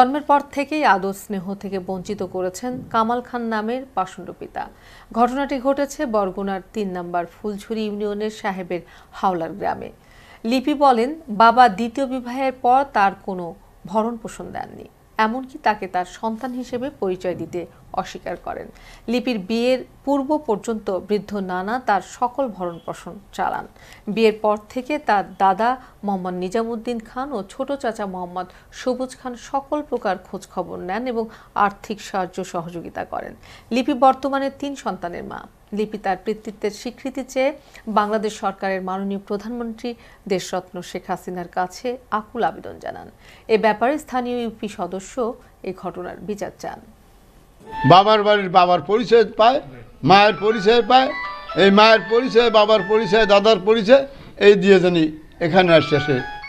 জন্মের পর থেকেই আদর স্নেহ থেকে বঞ্চিত করেছেন কামাল খান নামের পাশুন্ড পিতা ঘটনাটি ঘটেছে বরগুনার তিন নম্বর ফুলছুরি ইউনিয়নের সাহেবের হাওলার গ্রামে লিপি বলেন বাবা দ্বিতীয় বিবাহের পর তার কোনো ভরণ পোষণ দেননি এমনকি তাকে তার সন্তান হিসেবে পরিচয় দিতে অস্বীকার করেন লিপির বিয়ের পূর্ব পর্যন্ত বৃদ্ধ নানা তার সকল ভরণ পোষণ চালান বিয়ের পর থেকে তার দাদা মোহাম্মদ নিজামুদ্দিন খান ও ছোট চাচা মোহাম্মদ সবুজ খান সকল প্রকার খোঁজ খবর নেন এবং আর্থিক সাহায্য সহযোগিতা করেন লিপি বর্তমানে তিন সন্তানের মা লিপি তার কৃতিত্বের স্বীকৃতি চেয়ে বাংলাদেশ সরকারের মাননীয় প্রধানমন্ত্রী দেশরত্ন শেখ হাসিনার কাছে আকুল আবেদন জানান এ ব্যাপারে স্থানীয় ইউপি সদস্য এই ঘটনার বিচার চান বাবার বাড়ির বাবার পরিচয় পায় মায়ের পরিচয় পায় এই মায়ের পরিচয় বাবার পরিচয় দাদার পরিচয় এই দিয়ে জানি এখানে আসছে